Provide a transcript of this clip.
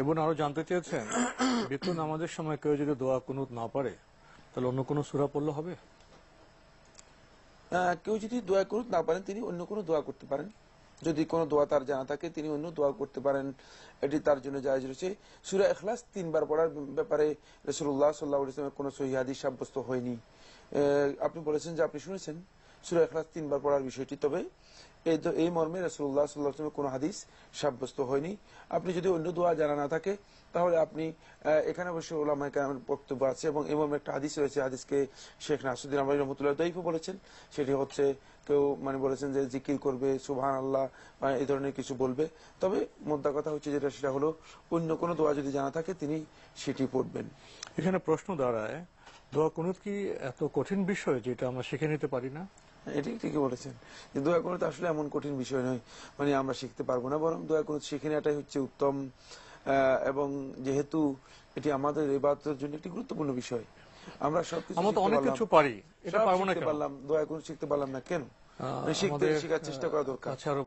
এবং আরো জানতে চেয়েছেন বেতন আমাদের সময় কেউ যদি দোয়া কোন না পারে তাহলে অন্য কোন সুরা পড়লে হবে কেউ যদি দোয়া কুনুত না পারেন তিনি অন্য কোন দোয়া করতে পারেন যদি কোন দোয়া তার জানা থাকে তিনি অন্য দোয়া করতে পারেন এটি তার জন্য জায়জ রয়েছে সুরা এখলাস তিনবার পড়ার ব্যাপারে রসুল্লাহ সাল্লা ইসলামের কোনো সহিহাদি সাব্যস্ত হয়নি আপনি বলেছেন যে আপনি শুনেছেন সুরা তিনবার পড়ার বিষয়টি তবে এই এই মর্মে রসুল্লাহ সাল্লাহ কোনো হাদিস সাব্যস্ত হয়নি আপনি যদি অন্য দোয়া জানা না থাকে তাহলে আপনি এখানে অবশ্যই ওলামা কেরামের বক্তব্য আছে এবং এই মর্মে একটা হাদিস রয়েছে হাদিসকে শেখ নাসুদ্দিন আমার রহমতুল্লাহ দৈফ বলেছেন সেটি হচ্ছে কেউ মানে বলেছেন যে জিকির করবে সুবাহ আল্লাহ এই ধরনের কিছু বলবে তবে মোদ্দা কথা হচ্ছে যেটা সেটা হলো অন্য কোনো দোয়া যদি জানা থাকে তিনি সেটি পড়বেন এখানে প্রশ্ন দাঁড়ায় দোয়া কোন কি এত কঠিন বিষয় যেটা আমরা শিখে নিতে পারি না এটাই ঠিকই বলেছেন যে দোয়া তো আসলে এমন কঠিন বিষয় নয় মানে আমরা শিখতে পারবো না বরং দোয়া করে শিখে নেওয়াটাই হচ্ছে উত্তম এবং যেহেতু এটি আমাদের এ বাতের জন্য একটি গুরুত্বপূর্ণ বিষয় আমরা সবকিছু অনেক কিছু পারি এটা পারবো না পারলাম দোয়া করে শিখতে পারলাম না কেন মানে শিখতে শেখার চেষ্টা করা দরকার আচ্ছা,